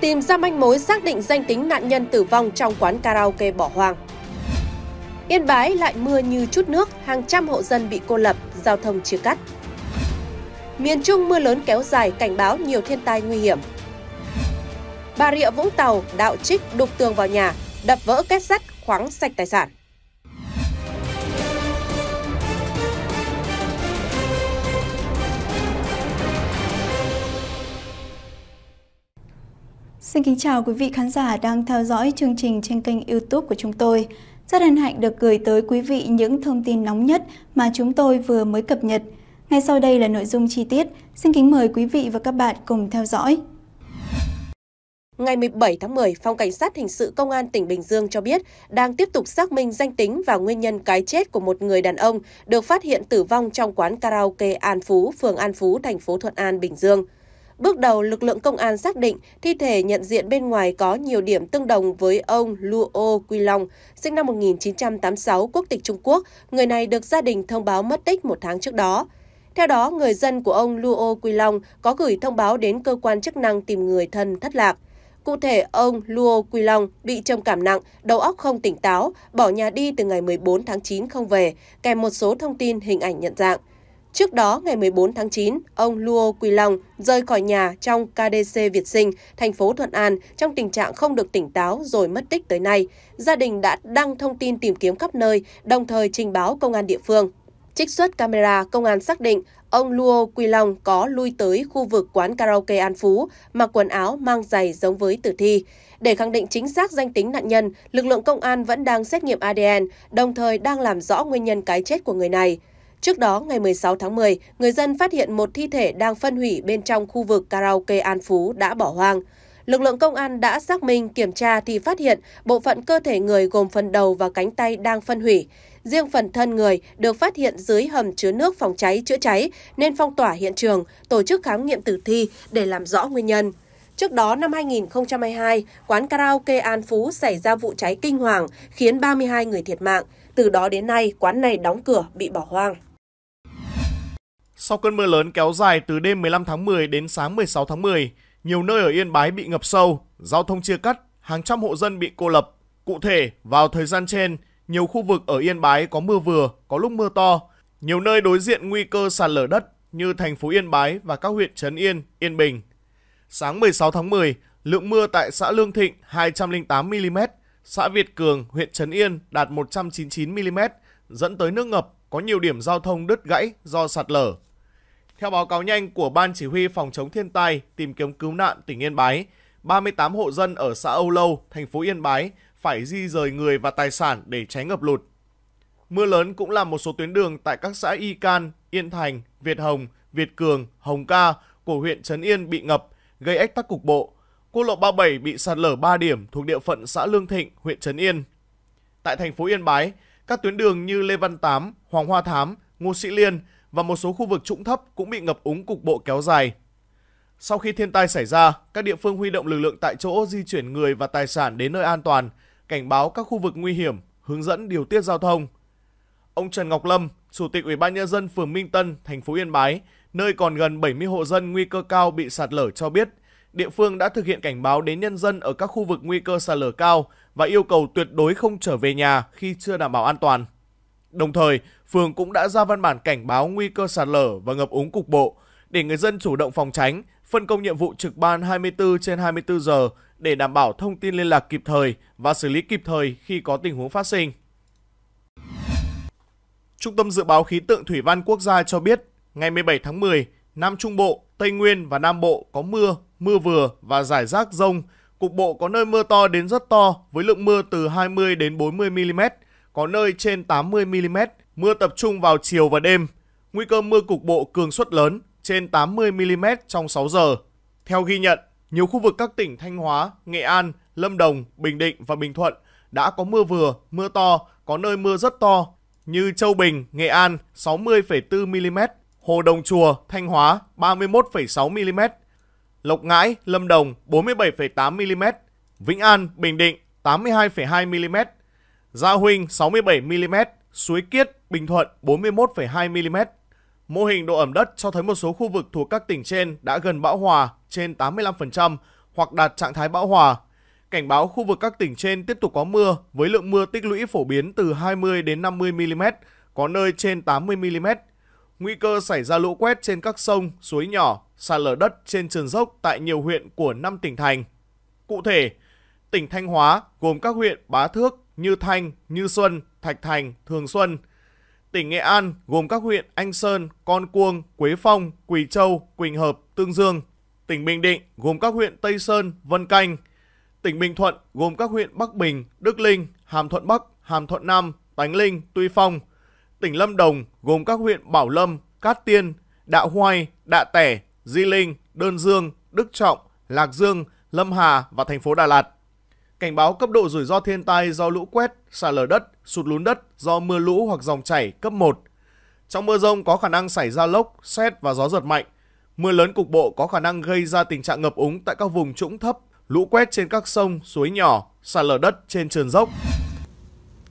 tìm ra manh mối xác định danh tính nạn nhân tử vong trong quán karaoke bỏ hoang. Yên Bái lại mưa như chút nước, hàng trăm hộ dân bị cô lập, giao thông chia cắt. Miền Trung mưa lớn kéo dài cảnh báo nhiều thiên tai nguy hiểm. Bà Rịa Vũng Tàu đạo trích đục tường vào nhà, đập vỡ kết sắt, khoáng sạch tài sản. Xin kính chào quý vị khán giả đang theo dõi chương trình trên kênh youtube của chúng tôi. Rất hân hạnh được gửi tới quý vị những thông tin nóng nhất mà chúng tôi vừa mới cập nhật. Ngay sau đây là nội dung chi tiết. Xin kính mời quý vị và các bạn cùng theo dõi. Ngày 17 tháng 10, Phòng Cảnh sát Hình sự Công an tỉnh Bình Dương cho biết đang tiếp tục xác minh danh tính và nguyên nhân cái chết của một người đàn ông được phát hiện tử vong trong quán karaoke An Phú, phường An Phú, thành phố Thuận An, Bình Dương. Bước đầu, lực lượng công an xác định thi thể nhận diện bên ngoài có nhiều điểm tương đồng với ông Luo Quy Long, sinh năm 1986, quốc tịch Trung Quốc. Người này được gia đình thông báo mất tích một tháng trước đó. Theo đó, người dân của ông Luo Quy Long có gửi thông báo đến cơ quan chức năng tìm người thân thất lạc. Cụ thể, ông Luo Quy Long bị trầm cảm nặng, đầu óc không tỉnh táo, bỏ nhà đi từ ngày 14 tháng 9 không về, kèm một số thông tin hình ảnh nhận dạng. Trước đó, ngày 14 tháng 9, ông Luo Quỳ Long rời khỏi nhà trong KDC Việt Sinh, thành phố Thuận An trong tình trạng không được tỉnh táo rồi mất tích tới nay. Gia đình đã đăng thông tin tìm kiếm khắp nơi, đồng thời trình báo công an địa phương. Trích xuất camera, công an xác định ông Luo Quỳ Long có lui tới khu vực quán karaoke An Phú, mặc quần áo mang giày giống với tử thi. Để khẳng định chính xác danh tính nạn nhân, lực lượng công an vẫn đang xét nghiệm ADN, đồng thời đang làm rõ nguyên nhân cái chết của người này. Trước đó, ngày 16 tháng 10, người dân phát hiện một thi thể đang phân hủy bên trong khu vực karaoke An Phú đã bỏ hoang. Lực lượng công an đã xác minh kiểm tra thì phát hiện bộ phận cơ thể người gồm phần đầu và cánh tay đang phân hủy. Riêng phần thân người được phát hiện dưới hầm chứa nước phòng cháy chữa cháy nên phong tỏa hiện trường, tổ chức khám nghiệm tử thi để làm rõ nguyên nhân. Trước đó năm 2022, quán karaoke An Phú xảy ra vụ cháy kinh hoàng khiến 32 người thiệt mạng. Từ đó đến nay, quán này đóng cửa bị bỏ hoang. Sau cơn mưa lớn kéo dài từ đêm 15 tháng 10 đến sáng 16 tháng 10, nhiều nơi ở Yên Bái bị ngập sâu, giao thông chia cắt, hàng trăm hộ dân bị cô lập. Cụ thể, vào thời gian trên, nhiều khu vực ở Yên Bái có mưa vừa, có lúc mưa to. Nhiều nơi đối diện nguy cơ sạt lở đất như thành phố Yên Bái và các huyện Trấn Yên, Yên Bình. Sáng 16 tháng 10, lượng mưa tại xã Lương Thịnh 208mm, xã Việt Cường, huyện Trấn Yên đạt 199mm, dẫn tới nước ngập, có nhiều điểm giao thông đứt gãy do sạt lở. Theo báo cáo nhanh của Ban Chỉ huy Phòng chống thiên tai, tìm kiếm cứu nạn tỉnh Yên Bái, 38 hộ dân ở xã Âu Lâu, thành phố Yên Bái phải di rời người và tài sản để tránh ngập lụt. Mưa lớn cũng làm một số tuyến đường tại các xã Y Can, Yên Thành, Việt Hồng, Việt Cường, Hồng Ca của huyện Trấn Yên bị ngập, gây ách tắc cục bộ. Quốc lộ 37 bị sạt lở 3 điểm thuộc địa phận xã Lương Thịnh, huyện Trấn Yên. Tại thành phố Yên Bái, các tuyến đường như Lê Văn Tám, Hoàng Hoa Thám, Ngô Sĩ Liên – và một số khu vực trũng thấp cũng bị ngập úng cục bộ kéo dài. Sau khi thiên tai xảy ra, các địa phương huy động lực lượng tại chỗ di chuyển người và tài sản đến nơi an toàn, cảnh báo các khu vực nguy hiểm, hướng dẫn điều tiết giao thông. Ông Trần Ngọc Lâm, Chủ tịch Ủy ban nhân dân phường Minh Tân, thành phố Yên Bái, nơi còn gần 70 hộ dân nguy cơ cao bị sạt lở cho biết, địa phương đã thực hiện cảnh báo đến nhân dân ở các khu vực nguy cơ sạt lở cao và yêu cầu tuyệt đối không trở về nhà khi chưa đảm bảo an toàn. Đồng thời, phường cũng đã ra văn bản cảnh báo nguy cơ sạt lở và ngập úng cục bộ để người dân chủ động phòng tránh, phân công nhiệm vụ trực ban 24 trên 24 giờ để đảm bảo thông tin liên lạc kịp thời và xử lý kịp thời khi có tình huống phát sinh. Trung tâm Dự báo Khí tượng Thủy văn Quốc gia cho biết, ngày 17 tháng 10, Nam Trung Bộ, Tây Nguyên và Nam Bộ có mưa, mưa vừa và rải rác rông. Cục bộ có nơi mưa to đến rất to với lượng mưa từ 20 đến 40 mm có nơi trên 80mm, mưa tập trung vào chiều và đêm. Nguy cơ mưa cục bộ cường suất lớn trên 80mm trong 6 giờ. Theo ghi nhận, nhiều khu vực các tỉnh Thanh Hóa, Nghệ An, Lâm Đồng, Bình Định và Bình Thuận đã có mưa vừa, mưa to, có nơi mưa rất to như Châu Bình, Nghệ An 60,4mm, Hồ Đồng Chùa, Thanh Hóa 31,6mm, Lộc Ngãi, Lâm Đồng 47,8mm, Vĩnh An, Bình Định 82,2mm. Gia Huynh 67mm, Suối Kiết, Bình Thuận 41,2mm. Mô hình độ ẩm đất cho thấy một số khu vực thuộc các tỉnh trên đã gần bão hòa trên 85% hoặc đạt trạng thái bão hòa. Cảnh báo khu vực các tỉnh trên tiếp tục có mưa với lượng mưa tích lũy phổ biến từ 20 đến 50 mm, có nơi trên 80 mm. Nguy cơ xảy ra lũ quét trên các sông, suối nhỏ, sạt lở đất trên sườn dốc tại nhiều huyện của 5 tỉnh thành. Cụ thể, tỉnh Thanh Hóa gồm các huyện Bá Thước, như Thanh, Như Xuân, Thạch Thành, Thường Xuân. Tỉnh Nghệ An gồm các huyện Anh Sơn, Con Cuông, Quế Phong, Quỳ Châu, Quỳnh Hợp, Tương Dương. Tỉnh Bình Định gồm các huyện Tây Sơn, Vân Canh. Tỉnh Bình Thuận gồm các huyện Bắc Bình, Đức Linh, Hàm Thuận Bắc, Hàm Thuận Nam, Tánh Linh, Tuy Phong. Tỉnh Lâm Đồng gồm các huyện Bảo Lâm, Cát Tiên, Đạo Hoai, Đạ Tẻ, Di Linh, Đơn Dương, Đức Trọng, Lạc Dương, Lâm Hà và thành phố Đà Lạt cảnh báo cấp độ rủi ro thiên tai do lũ quét, sạt lở đất, sụt lún đất do mưa lũ hoặc dòng chảy cấp 1. Trong mưa rông có khả năng xảy ra lốc, xét và gió giật mạnh. Mưa lớn cục bộ có khả năng gây ra tình trạng ngập úng tại các vùng trũng thấp, lũ quét trên các sông, suối nhỏ, sạt lở đất trên sườn dốc.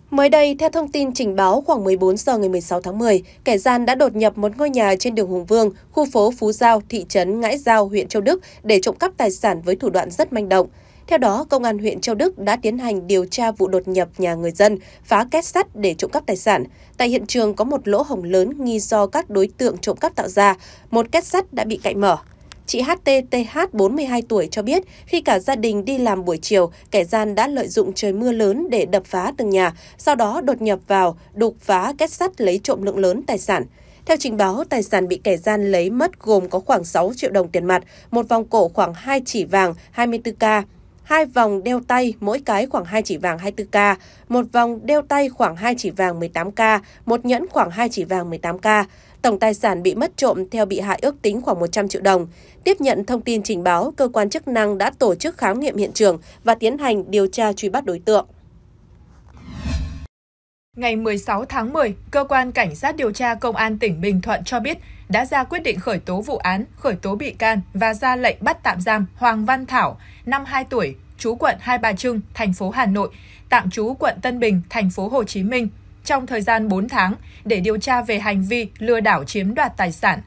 Mới đây, theo thông tin trình báo khoảng 14 giờ ngày 16 tháng 10, kẻ gian đã đột nhập một ngôi nhà trên đường Hùng Vương, khu phố Phú Giao, thị trấn Ngãi Giao, huyện Châu Đức để trộm cắp tài sản với thủ đoạn rất manh động. Theo đó, Công an huyện Châu Đức đã tiến hành điều tra vụ đột nhập nhà người dân, phá két sắt để trộm cắp tài sản. Tại hiện trường có một lỗ hổng lớn nghi do các đối tượng trộm cắp tạo ra, một két sắt đã bị cạnh mở. Chị HTTH 42 tuổi cho biết, khi cả gia đình đi làm buổi chiều, kẻ gian đã lợi dụng trời mưa lớn để đập phá từng nhà, sau đó đột nhập vào, đục phá két sắt lấy trộm lượng lớn tài sản. Theo trình báo, tài sản bị kẻ gian lấy mất gồm có khoảng 6 triệu đồng tiền mặt, một vòng cổ khoảng 2 chỉ vàng, 24K, hai vòng đeo tay mỗi cái khoảng 2 chỉ vàng 24K, một vòng đeo tay khoảng 2 chỉ vàng 18K, một nhẫn khoảng 2 chỉ vàng 18K. Tổng tài sản bị mất trộm theo bị hại ước tính khoảng 100 triệu đồng. Tiếp nhận thông tin trình báo, cơ quan chức năng đã tổ chức khám nghiệm hiện trường và tiến hành điều tra truy bắt đối tượng. Ngày 16 tháng 10, Cơ quan Cảnh sát điều tra Công an tỉnh Bình Thuận cho biết đã ra quyết định khởi tố vụ án, khởi tố bị can và ra lệnh bắt tạm giam Hoàng Văn Thảo, 52 tuổi, trú quận Hai Bà Trưng, thành phố Hà Nội, tạm trú quận Tân Bình, thành phố Hồ Chí Minh trong thời gian 4 tháng để điều tra về hành vi lừa đảo chiếm đoạt tài sản.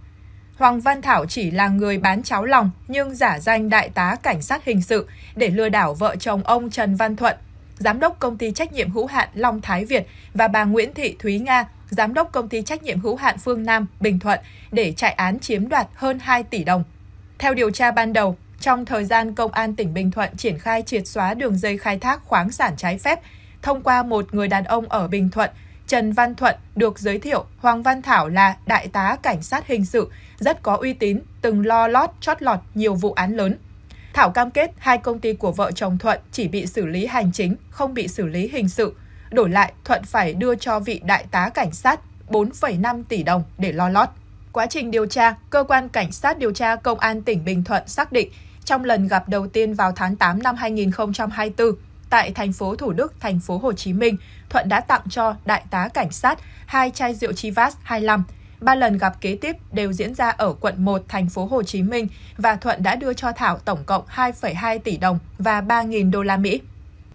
Hoàng Văn Thảo chỉ là người bán cháo lòng nhưng giả danh đại tá cảnh sát hình sự để lừa đảo vợ chồng ông Trần Văn Thuận, giám đốc công ty trách nhiệm hữu hạn Long Thái Việt và bà Nguyễn Thị Thúy Nga, giám đốc công ty trách nhiệm hữu hạn Phương Nam, Bình Thuận để chạy án chiếm đoạt hơn 2 tỷ đồng. Theo điều tra ban đầu, trong thời gian Công an tỉnh Bình Thuận triển khai triệt xóa đường dây khai thác khoáng sản trái phép, thông qua một người đàn ông ở Bình Thuận, Trần Văn Thuận được giới thiệu Hoàng Văn Thảo là đại tá cảnh sát hình sự, rất có uy tín, từng lo lót chót lọt nhiều vụ án lớn – Thảo cam kết hai công ty của vợ chồng Thuận chỉ bị xử lý hành chính, không bị xử lý hình sự. Đổi lại, Thuận phải đưa cho vị đại tá cảnh sát 4,5 tỷ đồng để lo lót. Quá trình điều tra, cơ quan cảnh sát điều tra Công an tỉnh Bình Thuận xác định trong lần gặp đầu tiên vào tháng 8 năm 2024 tại thành phố Thủ Đức, thành phố Hồ Chí Minh, Thuận đã tặng cho đại tá cảnh sát hai chai rượu Chivas 25 Ba lần gặp kế tiếp đều diễn ra ở quận 1 thành phố Hồ Chí Minh và Thuận đã đưa cho Thảo tổng cộng 2,2 tỷ đồng và 3.000 đô la Mỹ.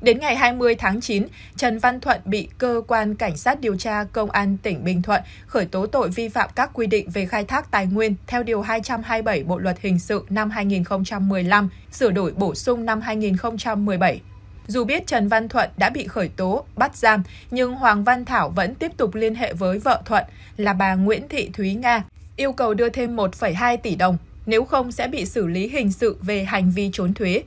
Đến ngày 20 tháng 9, Trần Văn Thuận bị cơ quan cảnh sát điều tra công an tỉnh Bình Thuận khởi tố tội vi phạm các quy định về khai thác tài nguyên theo điều 227 Bộ luật hình sự năm 2015, sửa đổi bổ sung năm 2017. Dù biết Trần Văn Thuận đã bị khởi tố, bắt giam, nhưng Hoàng Văn Thảo vẫn tiếp tục liên hệ với vợ Thuận là bà Nguyễn Thị Thúy Nga, yêu cầu đưa thêm 1,2 tỷ đồng, nếu không sẽ bị xử lý hình sự về hành vi trốn thuế.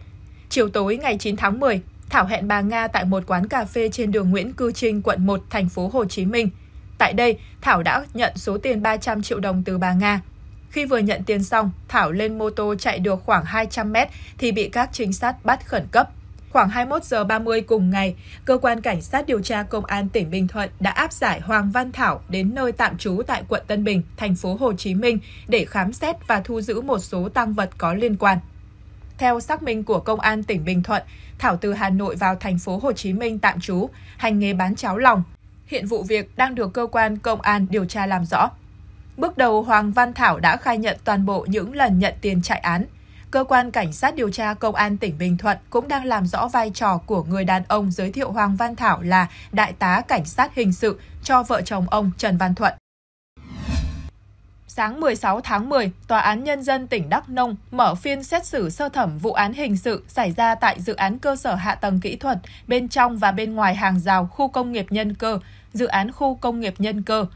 Chiều tối ngày 9 tháng 10, Thảo hẹn bà Nga tại một quán cà phê trên đường Nguyễn Cư Trinh, quận 1, thành phố Hồ Chí Minh. Tại đây, Thảo đã nhận số tiền 300 triệu đồng từ bà Nga. Khi vừa nhận tiền xong, Thảo lên mô tô chạy được khoảng 200 mét thì bị các trinh sát bắt khẩn cấp. Khoảng 21 giờ 30 cùng ngày, cơ quan cảnh sát điều tra công an tỉnh Bình Thuận đã áp giải Hoàng Văn Thảo đến nơi tạm trú tại quận Tân Bình, thành phố Hồ Chí Minh để khám xét và thu giữ một số tăng vật có liên quan. Theo xác minh của công an tỉnh Bình Thuận, Thảo từ Hà Nội vào thành phố Hồ Chí Minh tạm trú, hành nghề bán cháo lòng. Hiện vụ việc đang được cơ quan công an điều tra làm rõ. Bước đầu Hoàng Văn Thảo đã khai nhận toàn bộ những lần nhận tiền chạy án – Cơ quan Cảnh sát điều tra Công an tỉnh Bình Thuận cũng đang làm rõ vai trò của người đàn ông giới thiệu Hoàng Văn Thảo là đại tá cảnh sát hình sự cho vợ chồng ông Trần Văn Thuận. Sáng 16 tháng 10, Tòa án Nhân dân tỉnh Đắk Nông mở phiên xét xử sơ thẩm vụ án hình sự xảy ra tại dự án cơ sở hạ tầng kỹ thuật bên trong và bên ngoài hàng rào khu công nghiệp nhân cơ, dự án khu công nghiệp nhân cơ.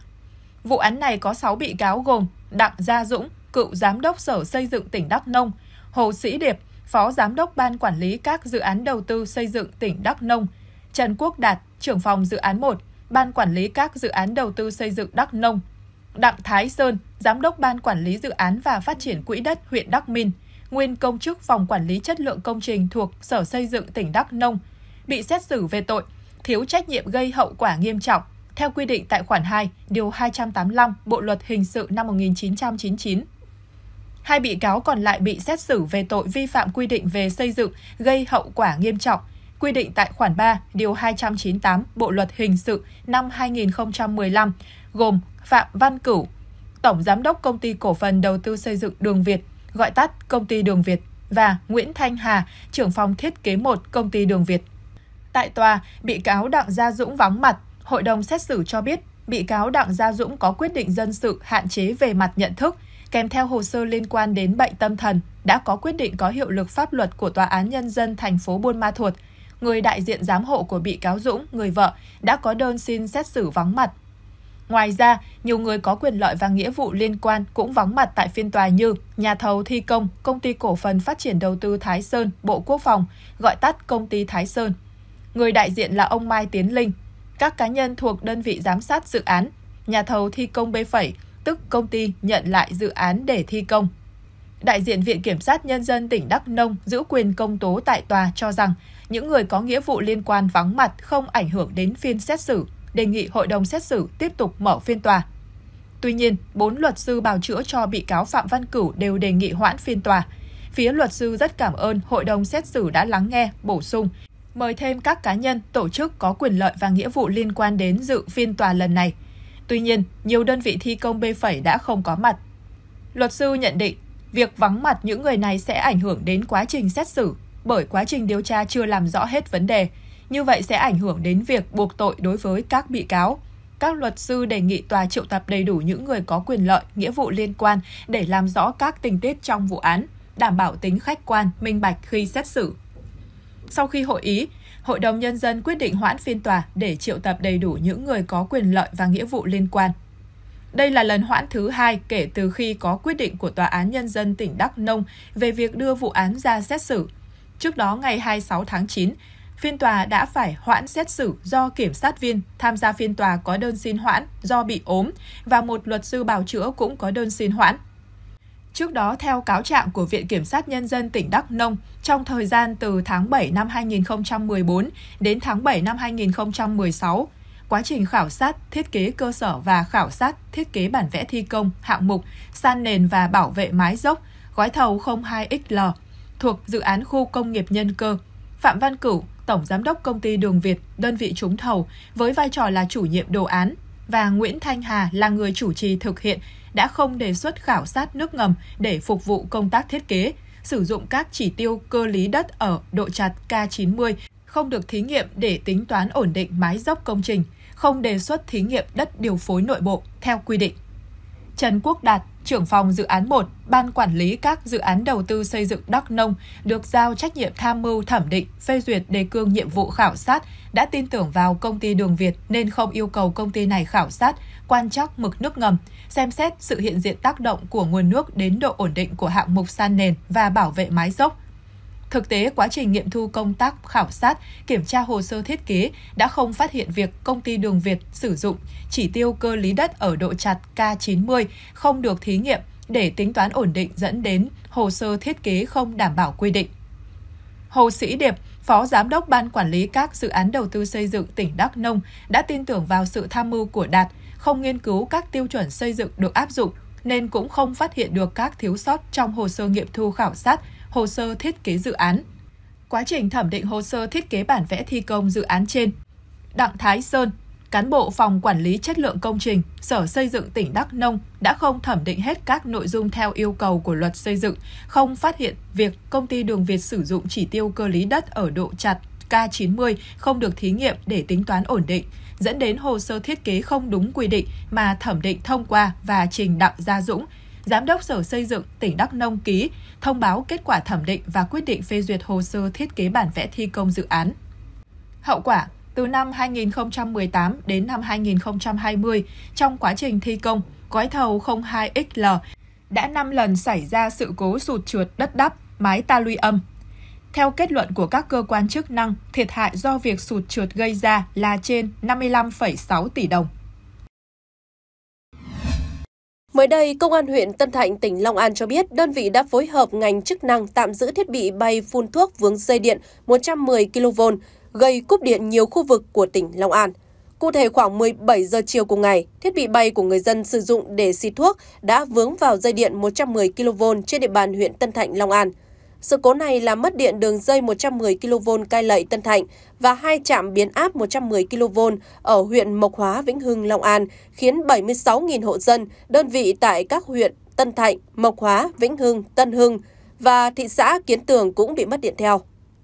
Vụ án này có 6 bị cáo gồm Đặng Gia Dũng, cựu giám đốc Sở Xây dựng tỉnh Đắk Nông, Hồ Sĩ Điệp, Phó Giám đốc Ban Quản lý các dự án đầu tư xây dựng tỉnh Đắk Nông, Trần Quốc Đạt, trưởng phòng dự án 1, Ban Quản lý các dự án đầu tư xây dựng Đắk Nông, Đặng Thái Sơn, Giám đốc Ban Quản lý Dự án và Phát triển Quỹ đất huyện Đắk Minh, nguyên công chức phòng quản lý chất lượng công trình thuộc Sở Xây dựng tỉnh Đắk Nông, bị xét xử về tội thiếu trách nhiệm gây hậu quả nghiêm trọng theo quy định tại khoản 2, điều 285 Bộ luật hình sự năm 1999. Hai bị cáo còn lại bị xét xử về tội vi phạm quy định về xây dựng gây hậu quả nghiêm trọng, quy định tại khoản 3, điều 298 Bộ luật hình sự năm 2015, gồm Phạm Văn Cửu, Tổng giám đốc công ty cổ phần đầu tư xây dựng Đường Việt, gọi tắt công ty Đường Việt và Nguyễn Thanh Hà, trưởng phòng thiết kế 1 công ty Đường Việt. Tại tòa, bị cáo Đặng Gia Dũng vắng mặt, hội đồng xét xử cho biết bị cáo Đặng Gia Dũng có quyết định dân sự hạn chế về mặt nhận thức – kèm theo hồ sơ liên quan đến bệnh tâm thần đã có quyết định có hiệu lực pháp luật của Tòa án Nhân dân thành phố Buôn Ma Thuột. Người đại diện giám hộ của bị cáo Dũng, người vợ, đã có đơn xin xét xử vắng mặt. Ngoài ra, nhiều người có quyền lợi và nghĩa vụ liên quan cũng vắng mặt tại phiên tòa như nhà thầu thi công, công ty cổ phần phát triển đầu tư Thái Sơn, Bộ Quốc phòng, gọi tắt công ty Thái Sơn. Người đại diện là ông Mai Tiến Linh. Các cá nhân thuộc đơn vị giám sát dự án, nhà thầu thi công B7, tức công ty nhận lại dự án để thi công. Đại diện Viện Kiểm sát Nhân dân tỉnh Đắk Nông giữ quyền công tố tại tòa cho rằng những người có nghĩa vụ liên quan vắng mặt không ảnh hưởng đến phiên xét xử, đề nghị hội đồng xét xử tiếp tục mở phiên tòa. Tuy nhiên, bốn luật sư bào chữa cho bị cáo Phạm Văn Cửu đều đề nghị hoãn phiên tòa. Phía luật sư rất cảm ơn hội đồng xét xử đã lắng nghe, bổ sung, mời thêm các cá nhân, tổ chức có quyền lợi và nghĩa vụ liên quan đến dự phiên tòa lần này – Tuy nhiên, nhiều đơn vị thi công B7 đã không có mặt. Luật sư nhận định, việc vắng mặt những người này sẽ ảnh hưởng đến quá trình xét xử, bởi quá trình điều tra chưa làm rõ hết vấn đề, như vậy sẽ ảnh hưởng đến việc buộc tội đối với các bị cáo. Các luật sư đề nghị tòa triệu tập đầy đủ những người có quyền lợi, nghĩa vụ liên quan để làm rõ các tình tiết trong vụ án, đảm bảo tính khách quan, minh bạch khi xét xử. Sau khi hội ý, Hội đồng Nhân dân quyết định hoãn phiên tòa để triệu tập đầy đủ những người có quyền lợi và nghĩa vụ liên quan. Đây là lần hoãn thứ hai kể từ khi có quyết định của Tòa án Nhân dân tỉnh Đắk Nông về việc đưa vụ án ra xét xử. Trước đó ngày 26 tháng 9, phiên tòa đã phải hoãn xét xử do kiểm sát viên tham gia phiên tòa có đơn xin hoãn do bị ốm và một luật sư bào chữa cũng có đơn xin hoãn. Trước đó, theo cáo trạng của Viện Kiểm sát Nhân dân tỉnh Đắk Nông, trong thời gian từ tháng 7 năm 2014 đến tháng 7 năm 2016, quá trình khảo sát, thiết kế cơ sở và khảo sát, thiết kế bản vẽ thi công, hạng mục, san nền và bảo vệ mái dốc, gói thầu 02XL thuộc dự án khu công nghiệp nhân cơ. Phạm Văn Cửu, Tổng Giám đốc Công ty Đường Việt, đơn vị trúng thầu, với vai trò là chủ nhiệm đồ án, và Nguyễn Thanh Hà là người chủ trì thực hiện đã không đề xuất khảo sát nước ngầm để phục vụ công tác thiết kế, sử dụng các chỉ tiêu cơ lý đất ở độ chặt K90 không được thí nghiệm để tính toán ổn định mái dốc công trình, không đề xuất thí nghiệm đất điều phối nội bộ theo quy định. Trần Quốc Đạt, trưởng phòng dự án 1, Ban Quản lý các dự án đầu tư xây dựng Đắk Nông, được giao trách nhiệm tham mưu thẩm định, phê duyệt đề cương nhiệm vụ khảo sát, đã tin tưởng vào công ty Đường Việt nên không yêu cầu công ty này khảo sát, quan trắc mực nước ngầm, xem xét sự hiện diện tác động của nguồn nước đến độ ổn định của hạng mục san nền và bảo vệ mái dốc, Thực tế, quá trình nghiệm thu công tác khảo sát, kiểm tra hồ sơ thiết kế đã không phát hiện việc công ty Đường Việt sử dụng chỉ tiêu cơ lý đất ở độ chặt K90 không được thí nghiệm để tính toán ổn định dẫn đến hồ sơ thiết kế không đảm bảo quy định. Hồ Sĩ Điệp, Phó Giám đốc Ban Quản lý các dự án đầu tư xây dựng tỉnh Đắk Nông đã tin tưởng vào sự tham mưu của Đạt, không nghiên cứu các tiêu chuẩn xây dựng được áp dụng nên cũng không phát hiện được các thiếu sót trong hồ sơ nghiệm thu khảo sát hồ sơ thiết kế dự án. Quá trình thẩm định hồ sơ thiết kế bản vẽ thi công dự án trên, Đặng Thái Sơn, cán bộ phòng quản lý chất lượng công trình, Sở Xây dựng tỉnh Đắk Nông đã không thẩm định hết các nội dung theo yêu cầu của luật xây dựng, không phát hiện việc công ty Đường Việt sử dụng chỉ tiêu cơ lý đất ở độ chặt K90 không được thí nghiệm để tính toán ổn định, dẫn đến hồ sơ thiết kế không đúng quy định mà thẩm định thông qua và trình Đặng Gia Dũng, Giám đốc Sở Xây dựng tỉnh Đắk Nông ký thông báo kết quả thẩm định và quyết định phê duyệt hồ sơ thiết kế bản vẽ thi công dự án. Hậu quả, từ năm 2018 đến năm 2020, trong quá trình thi công, gói thầu 02XL đã 5 lần xảy ra sự cố sụt trượt đất đắp, mái ta luy âm. Theo kết luận của các cơ quan chức năng, thiệt hại do việc sụt trượt gây ra là trên 55,6 tỷ đồng. Mới đây, Công an huyện Tân Thạnh, tỉnh Long An cho biết đơn vị đã phối hợp ngành chức năng tạm giữ thiết bị bay phun thuốc vướng dây điện 110 kV, gây cúp điện nhiều khu vực của tỉnh Long An. Cụ thể khoảng 17 giờ chiều cùng ngày, thiết bị bay của người dân sử dụng để xịt thuốc đã vướng vào dây điện 110 kV trên địa bàn huyện Tân Thạnh, Long An. Sự cố này làm mất điện đường dây 110 kV Cai Lậy Tân Thạnh và hai trạm biến áp 110 kV ở huyện Mộc Hóa, Vĩnh Hưng, Long An, khiến 76.000 hộ dân, đơn vị tại các huyện Tân Thạnh, Mộc Hóa, Vĩnh Hưng, Tân Hưng và thị xã Kiến Tường cũng bị mất điện theo.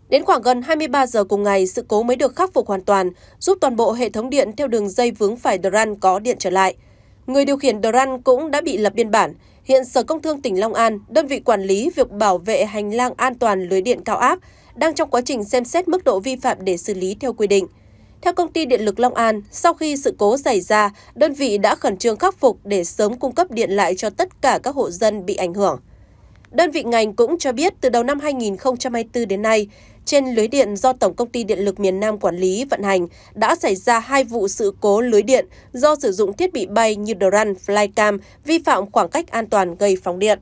Đến khoảng gần 23 giờ cùng ngày, sự cố mới được khắc phục hoàn toàn, giúp toàn bộ hệ thống điện theo đường dây vướng phải Doran có điện trở lại. Người điều khiển Doran cũng đã bị lập biên bản. Hiện Sở Công Thương tỉnh Long An, đơn vị quản lý việc bảo vệ hành lang an toàn lưới điện cao áp, đang trong quá trình xem xét mức độ vi phạm để xử lý theo quy định. Theo công ty điện lực Long An, sau khi sự cố xảy ra, đơn vị đã khẩn trương khắc phục để sớm cung cấp điện lại cho tất cả các hộ dân bị ảnh hưởng. Đơn vị ngành cũng cho biết từ đầu năm 2024 đến nay, trên lưới điện do Tổng Công ty Điện lực miền Nam quản lý vận hành đã xảy ra hai vụ sự cố lưới điện do sử dụng thiết bị bay như drone, Flycam vi phạm khoảng cách an toàn gây phóng điện.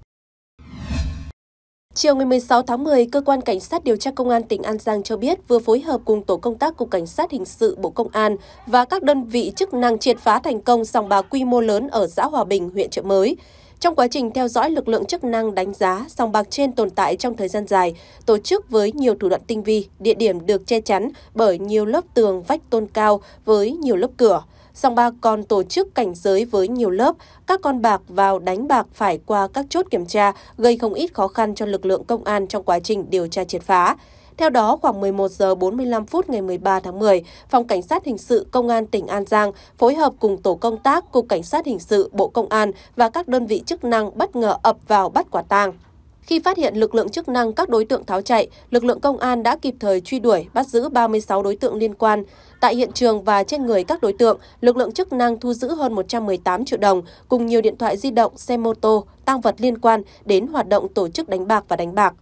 Chiều ngày 16 tháng 10, Cơ quan Cảnh sát điều tra Công an tỉnh An Giang cho biết vừa phối hợp cùng Tổ công tác Cục Cảnh sát Hình sự Bộ Công an và các đơn vị chức năng triệt phá thành công sòng bạc quy mô lớn ở xã Hòa Bình, huyện Trợ Mới. Trong quá trình theo dõi lực lượng chức năng đánh giá, sòng bạc trên tồn tại trong thời gian dài, tổ chức với nhiều thủ đoạn tinh vi, địa điểm được che chắn bởi nhiều lớp tường vách tôn cao với nhiều lớp cửa. Sòng bạc còn tổ chức cảnh giới với nhiều lớp, các con bạc vào đánh bạc phải qua các chốt kiểm tra, gây không ít khó khăn cho lực lượng công an trong quá trình điều tra triệt phá. Theo đó, khoảng 11 giờ 45 phút ngày 13 tháng 10, Phòng Cảnh sát Hình sự Công an tỉnh An Giang phối hợp cùng Tổ công tác Cục Cảnh sát Hình sự Bộ Công an và các đơn vị chức năng bất ngờ ập vào bắt quả tang. Khi phát hiện lực lượng chức năng các đối tượng tháo chạy, lực lượng công an đã kịp thời truy đuổi, bắt giữ 36 đối tượng liên quan. Tại hiện trường và trên người các đối tượng, lực lượng chức năng thu giữ hơn 118 triệu đồng cùng nhiều điện thoại di động, xe mô tô, tăng vật liên quan đến hoạt động tổ chức đánh bạc và đánh bạc.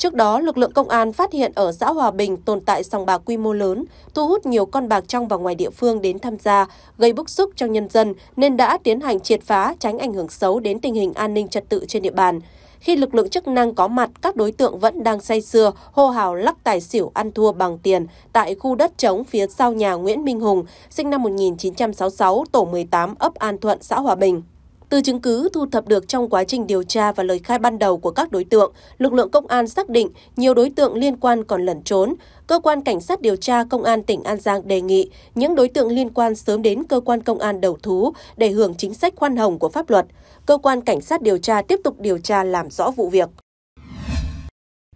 Trước đó, lực lượng công an phát hiện ở xã Hòa Bình tồn tại sòng bạc quy mô lớn, thu hút nhiều con bạc trong và ngoài địa phương đến tham gia, gây bức xúc trong nhân dân nên đã tiến hành triệt phá tránh ảnh hưởng xấu đến tình hình an ninh trật tự trên địa bàn. Khi lực lượng chức năng có mặt, các đối tượng vẫn đang say sưa, hô hào lắc tài xỉu ăn thua bằng tiền tại khu đất trống phía sau nhà Nguyễn Minh Hùng, sinh năm 1966, tổ 18, ấp An Thuận, xã Hòa Bình. Từ chứng cứ thu thập được trong quá trình điều tra và lời khai ban đầu của các đối tượng, lực lượng công an xác định nhiều đối tượng liên quan còn lẩn trốn. Cơ quan Cảnh sát điều tra Công an tỉnh An Giang đề nghị những đối tượng liên quan sớm đến cơ quan công an đầu thú để hưởng chính sách khoan hồng của pháp luật. Cơ quan Cảnh sát điều tra tiếp tục điều tra làm rõ vụ việc.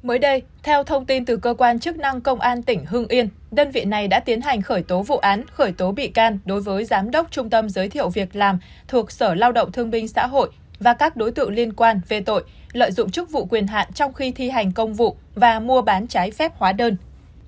Mới đây, theo thông tin từ cơ quan chức năng Công an tỉnh Hưng Yên, đơn vị này đã tiến hành khởi tố vụ án, khởi tố bị can đối với Giám đốc Trung tâm Giới thiệu Việc làm thuộc Sở Lao động Thương binh Xã hội và các đối tượng liên quan về tội lợi dụng chức vụ quyền hạn trong khi thi hành công vụ và mua bán trái phép hóa đơn.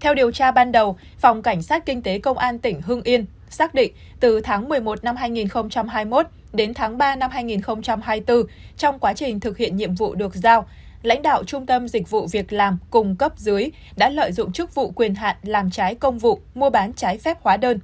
Theo điều tra ban đầu, Phòng Cảnh sát Kinh tế Công an tỉnh Hưng Yên xác định từ tháng 11 năm 2021 đến tháng 3 năm 2024, trong quá trình thực hiện nhiệm vụ được giao, lãnh đạo Trung tâm Dịch vụ Việc làm cùng cấp dưới đã lợi dụng chức vụ quyền hạn làm trái công vụ, mua bán trái phép hóa đơn.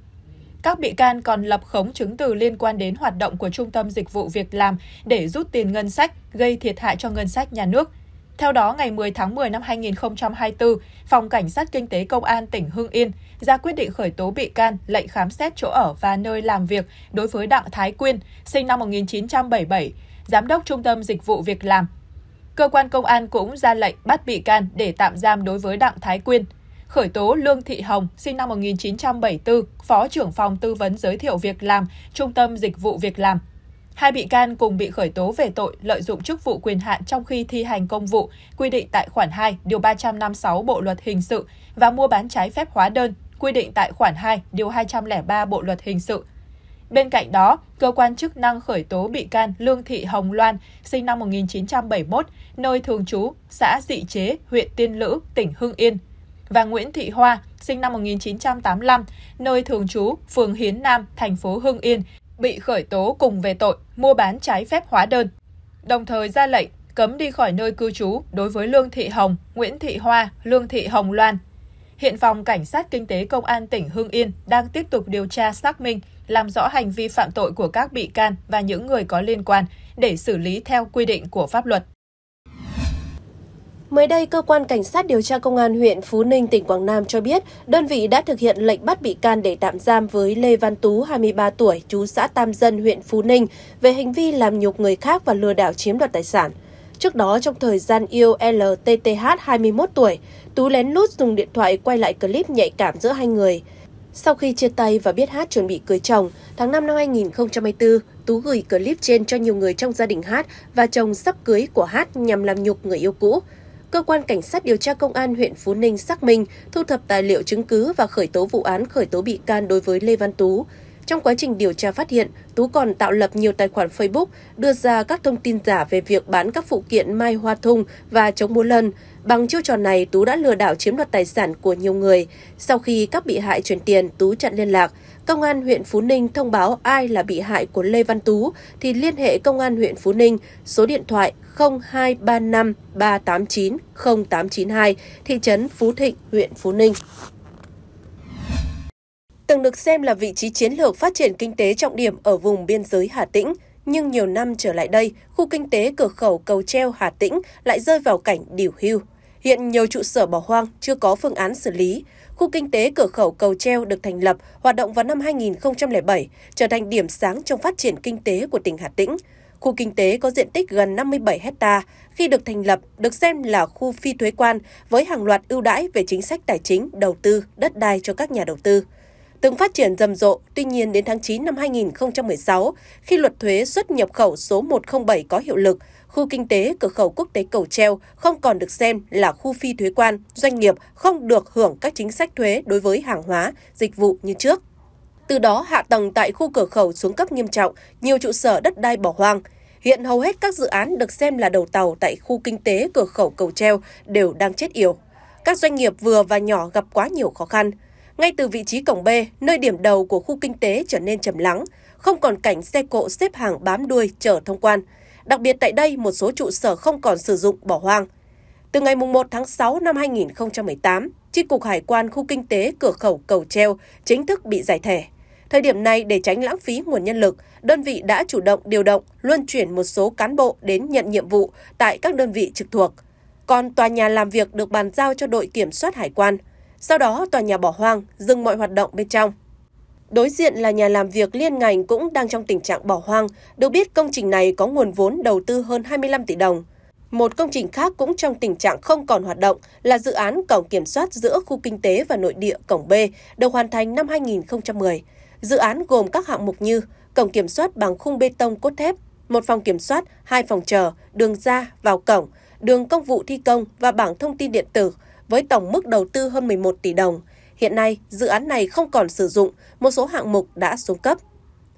Các bị can còn lập khống chứng từ liên quan đến hoạt động của Trung tâm Dịch vụ Việc làm để rút tiền ngân sách, gây thiệt hại cho ngân sách nhà nước. Theo đó, ngày 10 tháng 10 năm 2024, Phòng Cảnh sát Kinh tế Công an tỉnh Hưng Yên ra quyết định khởi tố bị can, lệnh khám xét chỗ ở và nơi làm việc đối với Đặng Thái Quyên, sinh năm 1977, Giám đốc Trung tâm Dịch vụ Việc làm, Cơ quan công an cũng ra lệnh bắt bị can để tạm giam đối với Đặng Thái Quyên, khởi tố Lương Thị Hồng, sinh năm 1974, Phó trưởng phòng tư vấn giới thiệu việc làm, Trung tâm Dịch vụ Việc làm. Hai bị can cùng bị khởi tố về tội lợi dụng chức vụ quyền hạn trong khi thi hành công vụ, quy định tại khoản 2, điều 356 Bộ Luật Hình sự và mua bán trái phép hóa đơn, quy định tại khoản 2, điều 203 Bộ Luật Hình sự. Bên cạnh đó, cơ quan chức năng khởi tố bị can Lương Thị Hồng Loan, sinh năm 1971, nơi thường trú, xã Dị Chế, huyện Tiên Lữ, tỉnh Hưng Yên, và Nguyễn Thị Hoa, sinh năm 1985, nơi thường trú, phường Hiến Nam, thành phố Hưng Yên, bị khởi tố cùng về tội mua bán trái phép hóa đơn. Đồng thời ra lệnh cấm đi khỏi nơi cư trú đối với Lương Thị Hồng, Nguyễn Thị Hoa, Lương Thị Hồng Loan. Hiện phòng Cảnh sát Kinh tế Công an tỉnh Hưng Yên đang tiếp tục điều tra xác minh, làm rõ hành vi phạm tội của các bị can và những người có liên quan để xử lý theo quy định của pháp luật. Mới đây, cơ quan cảnh sát điều tra công an huyện Phú Ninh, tỉnh Quảng Nam cho biết, đơn vị đã thực hiện lệnh bắt bị can để tạm giam với Lê Văn Tú, 23 tuổi, chú xã Tam Dân, huyện Phú Ninh về hành vi làm nhục người khác và lừa đảo chiếm đoạt tài sản. Trước đó, trong thời gian yêu LTTH 21 tuổi, Tú lén lút dùng điện thoại quay lại clip nhạy cảm giữa hai người. Sau khi chia tay và biết Hát chuẩn bị cưới chồng, tháng 5 năm 2024, Tú gửi clip trên cho nhiều người trong gia đình Hát và chồng sắp cưới của Hát nhằm làm nhục người yêu cũ. Cơ quan Cảnh sát điều tra Công an huyện Phú Ninh xác minh, thu thập tài liệu chứng cứ và khởi tố vụ án khởi tố bị can đối với Lê Văn Tú. Trong quá trình điều tra phát hiện, Tú còn tạo lập nhiều tài khoản Facebook, đưa ra các thông tin giả về việc bán các phụ kiện mai hoa thung và chống mua lân. Bằng chiêu trò này, Tú đã lừa đảo chiếm đoạt tài sản của nhiều người. Sau khi các bị hại chuyển tiền, Tú chặn liên lạc. Công an huyện Phú Ninh thông báo ai là bị hại của Lê Văn Tú thì liên hệ Công an huyện Phú Ninh, số điện thoại 0235 389 0892, thị trấn Phú Thịnh, huyện Phú Ninh từng được xem là vị trí chiến lược phát triển kinh tế trọng điểm ở vùng biên giới Hà Tĩnh, nhưng nhiều năm trở lại đây, khu kinh tế cửa khẩu cầu treo Hà Tĩnh lại rơi vào cảnh điều hưu. Hiện nhiều trụ sở bỏ hoang chưa có phương án xử lý. Khu kinh tế cửa khẩu cầu treo được thành lập hoạt động vào năm 2007, trở thành điểm sáng trong phát triển kinh tế của tỉnh Hà Tĩnh. Khu kinh tế có diện tích gần 57 hecta, khi được thành lập được xem là khu phi thuế quan với hàng loạt ưu đãi về chính sách tài chính, đầu tư, đất đai cho các nhà đầu tư từng phát triển rầm rộ. Tuy nhiên, đến tháng 9 năm 2016, khi luật thuế xuất nhập khẩu số 107 có hiệu lực, khu kinh tế cửa khẩu quốc tế Cầu Treo không còn được xem là khu phi thuế quan, doanh nghiệp không được hưởng các chính sách thuế đối với hàng hóa, dịch vụ như trước. Từ đó, hạ tầng tại khu cửa khẩu xuống cấp nghiêm trọng, nhiều trụ sở đất đai bỏ hoang. Hiện hầu hết các dự án được xem là đầu tàu tại khu kinh tế cửa khẩu Cầu Treo đều đang chết yểu. Các doanh nghiệp vừa và nhỏ gặp quá nhiều khó khăn – ngay từ vị trí cổng B, nơi điểm đầu của khu kinh tế trở nên trầm lắng, không còn cảnh xe cộ xếp hàng bám đuôi chờ thông quan. Đặc biệt tại đây, một số trụ sở không còn sử dụng bỏ hoang. Từ ngày 1 tháng 6 năm 2018, Chi cục Hải quan khu kinh tế cửa khẩu Cầu Treo chính thức bị giải thể. Thời điểm này, để tránh lãng phí nguồn nhân lực, đơn vị đã chủ động điều động, luân chuyển một số cán bộ đến nhận nhiệm vụ tại các đơn vị trực thuộc. Còn tòa nhà làm việc được bàn giao cho đội kiểm soát hải quan – sau đó, tòa nhà bỏ hoang, dừng mọi hoạt động bên trong. Đối diện là nhà làm việc liên ngành cũng đang trong tình trạng bỏ hoang. Được biết công trình này có nguồn vốn đầu tư hơn 25 tỷ đồng. Một công trình khác cũng trong tình trạng không còn hoạt động là dự án cổng kiểm soát giữa khu kinh tế và nội địa cổng B, được hoàn thành năm 2010. Dự án gồm các hạng mục như cổng kiểm soát bằng khung bê tông cốt thép, một phòng kiểm soát, hai phòng chờ, đường ra vào cổng, đường công vụ thi công và bảng thông tin điện tử, với tổng mức đầu tư hơn 11 tỷ đồng. Hiện nay, dự án này không còn sử dụng, một số hạng mục đã xuống cấp.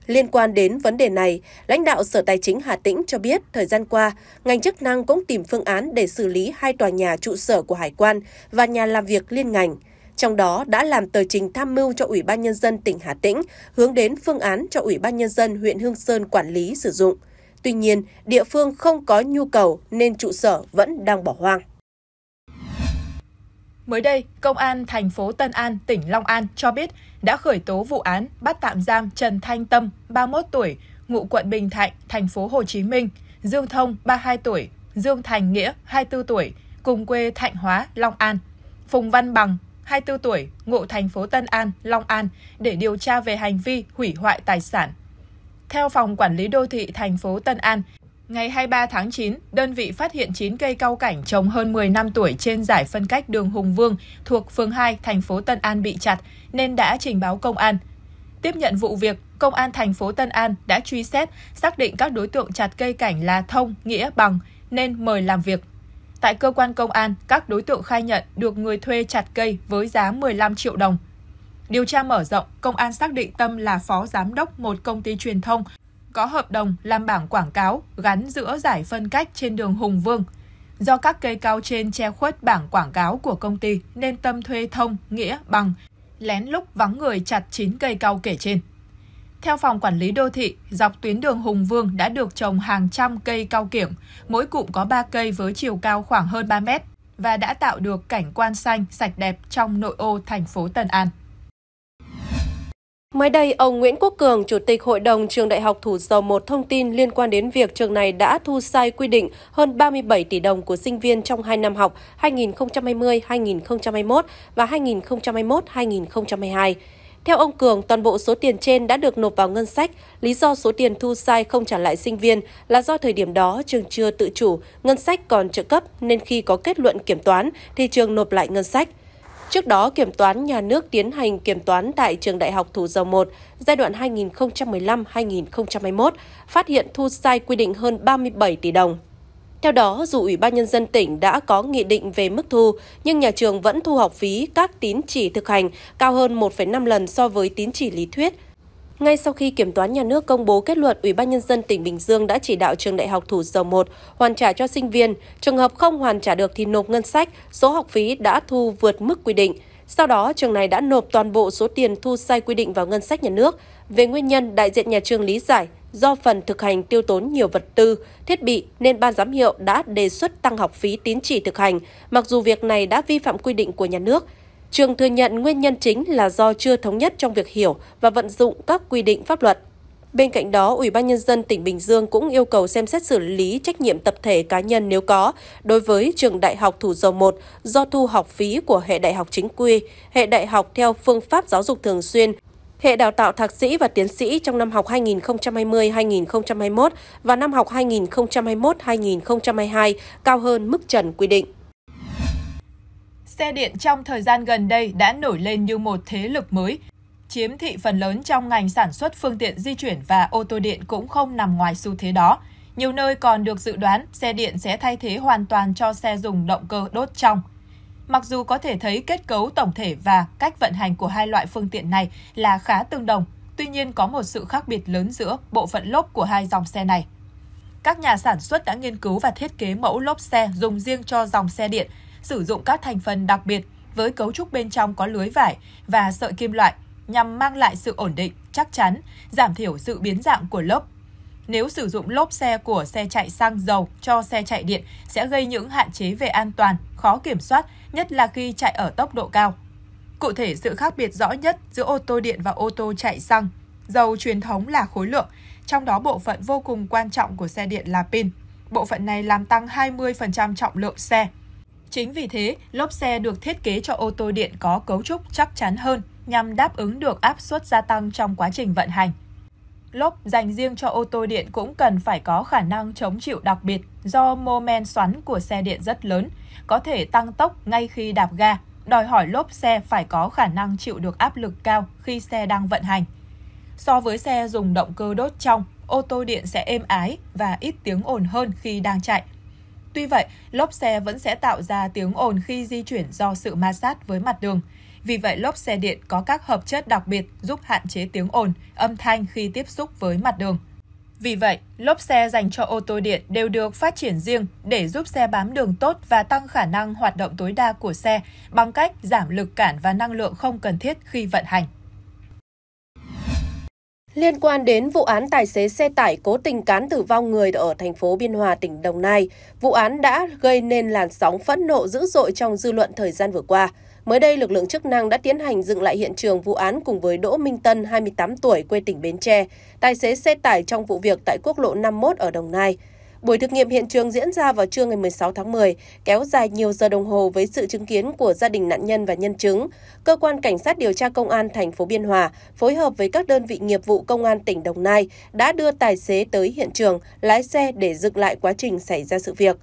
Liên quan đến vấn đề này, lãnh đạo Sở Tài chính Hà Tĩnh cho biết thời gian qua, ngành chức năng cũng tìm phương án để xử lý hai tòa nhà trụ sở của Hải quan và nhà làm việc liên ngành. Trong đó đã làm tờ trình tham mưu cho Ủy ban Nhân dân tỉnh Hà Tĩnh hướng đến phương án cho Ủy ban Nhân dân huyện Hương Sơn quản lý sử dụng. Tuy nhiên, địa phương không có nhu cầu nên trụ sở vẫn đang bỏ hoang. Mới đây, Công an thành phố Tân An, tỉnh Long An cho biết đã khởi tố vụ án bắt tạm giam Trần Thanh Tâm, 31 tuổi, ngụ quận Bình Thạnh, thành phố Hồ Chí Minh, Dương Thông, 32 tuổi, Dương Thành Nghĩa, 24 tuổi, cùng quê Thạnh Hóa, Long An, Phùng Văn Bằng, 24 tuổi, ngụ thành phố Tân An, Long An để điều tra về hành vi hủy hoại tài sản. Theo phòng quản lý đô thị thành phố Tân An, Ngày 23 tháng 9, đơn vị phát hiện 9 cây cao cảnh trồng hơn 10 năm tuổi trên giải phân cách đường Hùng Vương thuộc phường 2, thành phố Tân An bị chặt nên đã trình báo công an. Tiếp nhận vụ việc, công an thành phố Tân An đã truy xét, xác định các đối tượng chặt cây cảnh là Thông, Nghĩa, Bằng nên mời làm việc. Tại cơ quan công an, các đối tượng khai nhận được người thuê chặt cây với giá 15 triệu đồng. Điều tra mở rộng, công an xác định Tâm là phó giám đốc một công ty truyền thông có hợp đồng làm bảng quảng cáo gắn giữa giải phân cách trên đường Hùng Vương. Do các cây cao trên che khuất bảng quảng cáo của công ty nên Tâm thuê thông, nghĩa, bằng, lén lúc vắng người chặt 9 cây cao kể trên. Theo phòng quản lý đô thị, dọc tuyến đường Hùng Vương đã được trồng hàng trăm cây cao kiểm, mỗi cụm có 3 cây với chiều cao khoảng hơn 3 mét và đã tạo được cảnh quan xanh sạch đẹp trong nội ô thành phố Tân An. Mới đây, ông Nguyễn Quốc Cường, Chủ tịch Hội đồng Trường Đại học Thủ Dầu Một thông tin liên quan đến việc trường này đã thu sai quy định hơn 37 tỷ đồng của sinh viên trong 2 năm học 2020-2021 và 2021-2022. Theo ông Cường, toàn bộ số tiền trên đã được nộp vào ngân sách. Lý do số tiền thu sai không trả lại sinh viên là do thời điểm đó trường chưa tự chủ, ngân sách còn trợ cấp nên khi có kết luận kiểm toán thì trường nộp lại ngân sách. Trước đó, Kiểm toán Nhà nước tiến hành kiểm toán tại Trường Đại học Thủ Dầu 1 giai đoạn 2015-2021, phát hiện thu sai quy định hơn 37 tỷ đồng. Theo đó, dù Ủy ban Nhân dân tỉnh đã có nghị định về mức thu, nhưng nhà trường vẫn thu học phí các tín chỉ thực hành cao hơn 1,5 lần so với tín chỉ lý thuyết ngay sau khi Kiểm toán Nhà nước công bố kết luận, Ủy ban Nhân dân tỉnh Bình Dương đã chỉ đạo trường Đại học Thủ Dầu 1 hoàn trả cho sinh viên. Trường hợp không hoàn trả được thì nộp ngân sách, số học phí đã thu vượt mức quy định. Sau đó, trường này đã nộp toàn bộ số tiền thu sai quy định vào ngân sách nhà nước. Về nguyên nhân, đại diện nhà trường lý giải do phần thực hành tiêu tốn nhiều vật tư, thiết bị nên ban giám hiệu đã đề xuất tăng học phí tín chỉ thực hành, mặc dù việc này đã vi phạm quy định của nhà nước. Trường thừa nhận nguyên nhân chính là do chưa thống nhất trong việc hiểu và vận dụng các quy định pháp luật. Bên cạnh đó, Ủy ban Nhân dân tỉnh Bình Dương cũng yêu cầu xem xét xử lý trách nhiệm tập thể cá nhân nếu có đối với trường Đại học Thủ dầu 1 do thu học phí của hệ đại học chính quy, hệ đại học theo phương pháp giáo dục thường xuyên, hệ đào tạo thạc sĩ và tiến sĩ trong năm học 2020-2021 và năm học 2021-2022 cao hơn mức trần quy định xe điện trong thời gian gần đây đã nổi lên như một thế lực mới, chiếm thị phần lớn trong ngành sản xuất phương tiện di chuyển và ô tô điện cũng không nằm ngoài xu thế đó. Nhiều nơi còn được dự đoán xe điện sẽ thay thế hoàn toàn cho xe dùng động cơ đốt trong. Mặc dù có thể thấy kết cấu tổng thể và cách vận hành của hai loại phương tiện này là khá tương đồng, tuy nhiên có một sự khác biệt lớn giữa bộ phận lốp của hai dòng xe này. Các nhà sản xuất đã nghiên cứu và thiết kế mẫu lốp xe dùng riêng cho dòng xe điện sử dụng các thành phần đặc biệt với cấu trúc bên trong có lưới vải và sợi kim loại nhằm mang lại sự ổn định, chắc chắn, giảm thiểu sự biến dạng của lốp. Nếu sử dụng lốp xe của xe chạy xăng dầu cho xe chạy điện sẽ gây những hạn chế về an toàn, khó kiểm soát, nhất là khi chạy ở tốc độ cao. Cụ thể, sự khác biệt rõ nhất giữa ô tô điện và ô tô chạy xăng dầu truyền thống là khối lượng, trong đó bộ phận vô cùng quan trọng của xe điện là pin. Bộ phận này làm tăng 20% trọng lượng xe. Chính vì thế, lốp xe được thiết kế cho ô tô điện có cấu trúc chắc chắn hơn nhằm đáp ứng được áp suất gia tăng trong quá trình vận hành. Lốp dành riêng cho ô tô điện cũng cần phải có khả năng chống chịu đặc biệt do mô men xoắn của xe điện rất lớn, có thể tăng tốc ngay khi đạp ga, đòi hỏi lốp xe phải có khả năng chịu được áp lực cao khi xe đang vận hành. So với xe dùng động cơ đốt trong, ô tô điện sẽ êm ái và ít tiếng ồn hơn khi đang chạy. Tuy vậy, lốp xe vẫn sẽ tạo ra tiếng ồn khi di chuyển do sự ma sát với mặt đường. Vì vậy, lốp xe điện có các hợp chất đặc biệt giúp hạn chế tiếng ồn, âm thanh khi tiếp xúc với mặt đường. Vì vậy, lốp xe dành cho ô tô điện đều được phát triển riêng để giúp xe bám đường tốt và tăng khả năng hoạt động tối đa của xe bằng cách giảm lực cản và năng lượng không cần thiết khi vận hành. Liên quan đến vụ án tài xế xe tải cố tình cán tử vong người ở thành phố Biên Hòa, tỉnh Đồng Nai, vụ án đã gây nên làn sóng phẫn nộ dữ dội trong dư luận thời gian vừa qua. Mới đây, lực lượng chức năng đã tiến hành dựng lại hiện trường vụ án cùng với Đỗ Minh Tân, 28 tuổi, quê tỉnh Bến Tre, tài xế xe tải trong vụ việc tại quốc lộ 51 ở Đồng Nai. Buổi thực nghiệm hiện trường diễn ra vào trưa ngày 16 tháng 10, kéo dài nhiều giờ đồng hồ với sự chứng kiến của gia đình nạn nhân và nhân chứng. Cơ quan cảnh sát điều tra công an thành phố Biên Hòa phối hợp với các đơn vị nghiệp vụ công an tỉnh Đồng Nai đã đưa tài xế tới hiện trường, lái xe để dựng lại quá trình xảy ra sự việc.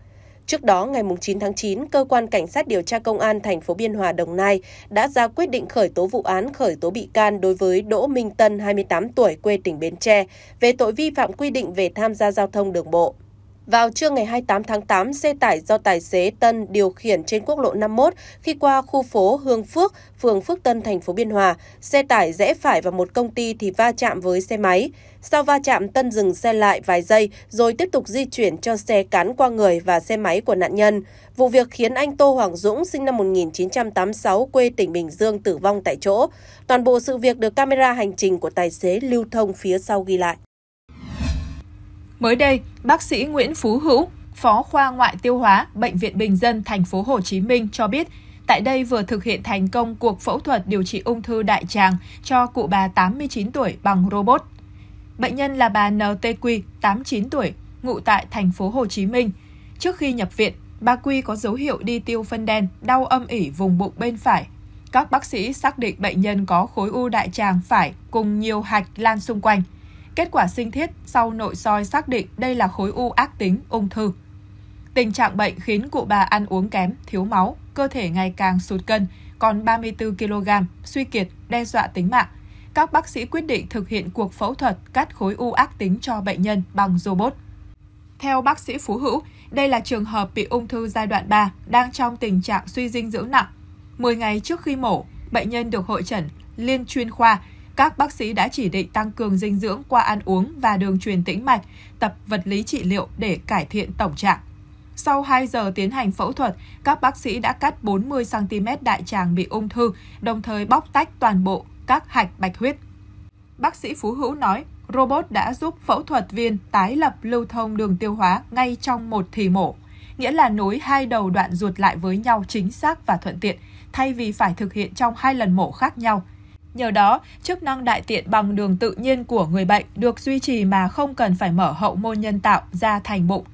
Trước đó, ngày 9 tháng 9, Cơ quan Cảnh sát điều tra Công an thành phố Biên Hòa, Đồng Nai đã ra quyết định khởi tố vụ án khởi tố bị can đối với Đỗ Minh Tân, 28 tuổi, quê tỉnh Bến Tre, về tội vi phạm quy định về tham gia giao thông đường bộ. Vào trưa ngày 28 tháng 8, xe tải do tài xế Tân điều khiển trên quốc lộ 51 khi qua khu phố Hương Phước, phường Phước Tân, thành phố Biên Hòa, xe tải rẽ phải vào một công ty thì va chạm với xe máy. Sau va chạm, Tân dừng xe lại vài giây rồi tiếp tục di chuyển cho xe cán qua người và xe máy của nạn nhân. Vụ việc khiến anh Tô Hoàng Dũng, sinh năm 1986, quê tỉnh Bình Dương tử vong tại chỗ. Toàn bộ sự việc được camera hành trình của tài xế lưu thông phía sau ghi lại. Mới đây, bác sĩ Nguyễn Phú Hữu, Phó khoa ngoại tiêu hóa Bệnh viện Bình dân thành phố Hồ Chí Minh cho biết, tại đây vừa thực hiện thành công cuộc phẫu thuật điều trị ung thư đại tràng cho cụ bà 89 tuổi bằng robot. Bệnh nhân là bà NTQ, 89 tuổi, ngụ tại thành phố Hồ Chí Minh. Trước khi nhập viện, bà Quy có dấu hiệu đi tiêu phân đen, đau âm ỉ vùng bụng bên phải. Các bác sĩ xác định bệnh nhân có khối u đại tràng phải cùng nhiều hạch lan xung quanh. Kết quả sinh thiết sau nội soi xác định đây là khối u ác tính, ung thư. Tình trạng bệnh khiến cụ bà ăn uống kém, thiếu máu, cơ thể ngày càng sụt cân, còn 34 kg, suy kiệt, đe dọa tính mạng. Các bác sĩ quyết định thực hiện cuộc phẫu thuật cắt khối u ác tính cho bệnh nhân bằng robot. Theo bác sĩ Phú Hữu, đây là trường hợp bị ung thư giai đoạn 3, đang trong tình trạng suy dinh dưỡng nặng. 10 ngày trước khi mổ, bệnh nhân được hội trần liên chuyên khoa các bác sĩ đã chỉ định tăng cường dinh dưỡng qua ăn uống và đường truyền tĩnh mạch, tập vật lý trị liệu để cải thiện tổng trạng. Sau 2 giờ tiến hành phẫu thuật, các bác sĩ đã cắt 40cm đại tràng bị ung thư, đồng thời bóc tách toàn bộ các hạch bạch huyết. Bác sĩ Phú Hữu nói, robot đã giúp phẫu thuật viên tái lập lưu thông đường tiêu hóa ngay trong một thì mổ, nghĩa là nối hai đầu đoạn ruột lại với nhau chính xác và thuận tiện, thay vì phải thực hiện trong hai lần mổ khác nhau – Nhờ đó, chức năng đại tiện bằng đường tự nhiên của người bệnh được duy trì mà không cần phải mở hậu môn nhân tạo ra thành bụng.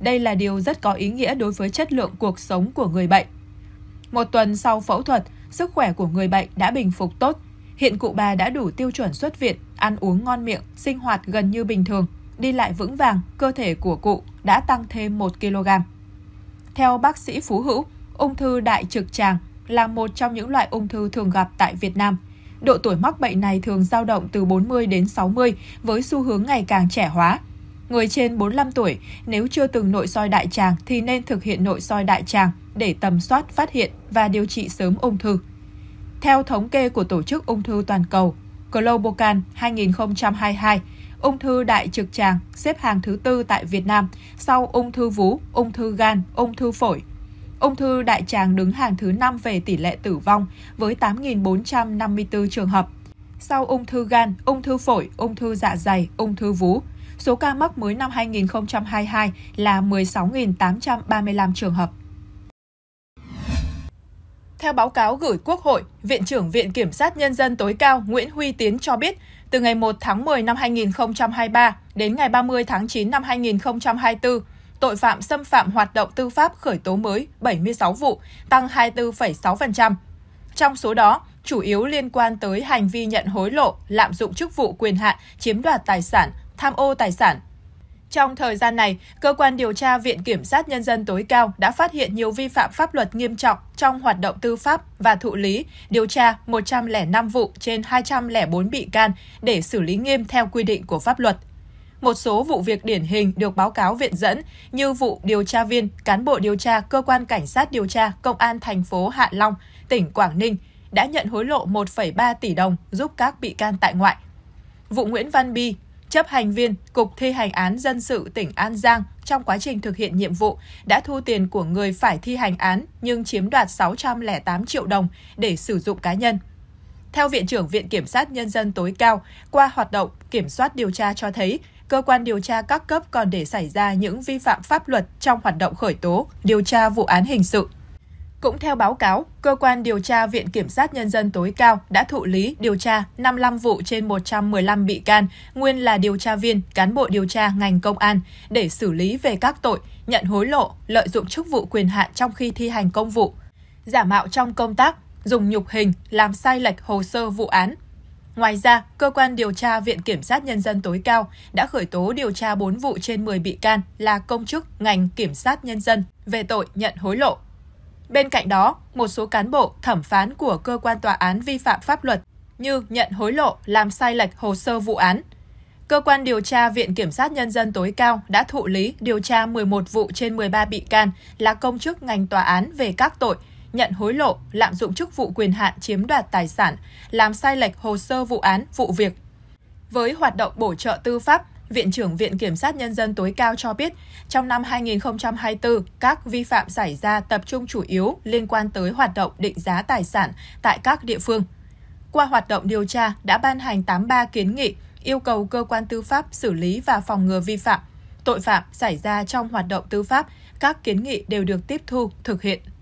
Đây là điều rất có ý nghĩa đối với chất lượng cuộc sống của người bệnh. Một tuần sau phẫu thuật, sức khỏe của người bệnh đã bình phục tốt. Hiện cụ bà đã đủ tiêu chuẩn xuất viện, ăn uống ngon miệng, sinh hoạt gần như bình thường, đi lại vững vàng, cơ thể của cụ đã tăng thêm 1 kg. Theo bác sĩ Phú Hữu, ung thư đại trực tràng là một trong những loại ung thư thường gặp tại Việt Nam. Độ tuổi mắc bệnh này thường dao động từ 40 đến 60 với xu hướng ngày càng trẻ hóa. Người trên 45 tuổi, nếu chưa từng nội soi đại tràng thì nên thực hiện nội soi đại tràng để tầm soát, phát hiện và điều trị sớm ung thư. Theo thống kê của Tổ chức Ung thư Toàn cầu Globocan 2022, ung thư đại trực tràng xếp hàng thứ tư tại Việt Nam sau ung thư vú, ung thư gan, ung thư phổi, Ung thư đại tràng đứng hàng thứ 5 về tỷ lệ tử vong với 8.454 trường hợp. Sau ung thư gan, ung thư phổi, ung thư dạ dày, ung thư vú, số ca mắc mới năm 2022 là 16.835 trường hợp. Theo báo cáo gửi Quốc hội, Viện trưởng Viện Kiểm sát Nhân dân tối cao Nguyễn Huy Tiến cho biết, từ ngày 1 tháng 10 năm 2023 đến ngày 30 tháng 9 năm 2024, tội phạm xâm phạm hoạt động tư pháp khởi tố mới 76 vụ, tăng 24,6%. Trong số đó, chủ yếu liên quan tới hành vi nhận hối lộ, lạm dụng chức vụ quyền hạn, chiếm đoạt tài sản, tham ô tài sản. Trong thời gian này, cơ quan điều tra Viện Kiểm sát Nhân dân tối cao đã phát hiện nhiều vi phạm pháp luật nghiêm trọng trong hoạt động tư pháp và thụ lý, điều tra 105 vụ trên 204 bị can để xử lý nghiêm theo quy định của pháp luật. Một số vụ việc điển hình được báo cáo viện dẫn như vụ điều tra viên, cán bộ điều tra, cơ quan cảnh sát điều tra, công an thành phố Hạ Long, tỉnh Quảng Ninh đã nhận hối lộ 1,3 tỷ đồng giúp các bị can tại ngoại. Vụ Nguyễn Văn Bi, chấp hành viên Cục thi hành án dân sự tỉnh An Giang trong quá trình thực hiện nhiệm vụ đã thu tiền của người phải thi hành án nhưng chiếm đoạt 608 triệu đồng để sử dụng cá nhân. Theo Viện trưởng Viện Kiểm sát Nhân dân tối cao, qua hoạt động kiểm soát điều tra cho thấy, cơ quan điều tra các cấp còn để xảy ra những vi phạm pháp luật trong hoạt động khởi tố, điều tra vụ án hình sự. Cũng theo báo cáo, cơ quan điều tra Viện Kiểm sát Nhân dân tối cao đã thụ lý điều tra 55 vụ trên 115 bị can, nguyên là điều tra viên, cán bộ điều tra ngành công an, để xử lý về các tội nhận hối lộ, lợi dụng chức vụ quyền hạn trong khi thi hành công vụ, giả mạo trong công tác, dùng nhục hình, làm sai lệch hồ sơ vụ án, Ngoài ra, cơ quan điều tra Viện Kiểm sát Nhân dân tối cao đã khởi tố điều tra 4 vụ trên 10 bị can là công chức ngành Kiểm sát Nhân dân về tội nhận hối lộ. Bên cạnh đó, một số cán bộ, thẩm phán của cơ quan tòa án vi phạm pháp luật như nhận hối lộ, làm sai lệch hồ sơ vụ án. Cơ quan điều tra Viện Kiểm sát Nhân dân tối cao đã thụ lý điều tra 11 vụ trên 13 bị can là công chức ngành tòa án về các tội nhận hối lộ, lạm dụng chức vụ quyền hạn chiếm đoạt tài sản, làm sai lệch hồ sơ vụ án, vụ việc. Với hoạt động bổ trợ tư pháp, Viện trưởng Viện Kiểm sát Nhân dân tối cao cho biết, trong năm 2024, các vi phạm xảy ra tập trung chủ yếu liên quan tới hoạt động định giá tài sản tại các địa phương. Qua hoạt động điều tra, đã ban hành 83 kiến nghị yêu cầu cơ quan tư pháp xử lý và phòng ngừa vi phạm, tội phạm xảy ra trong hoạt động tư pháp, các kiến nghị đều được tiếp thu, thực hiện.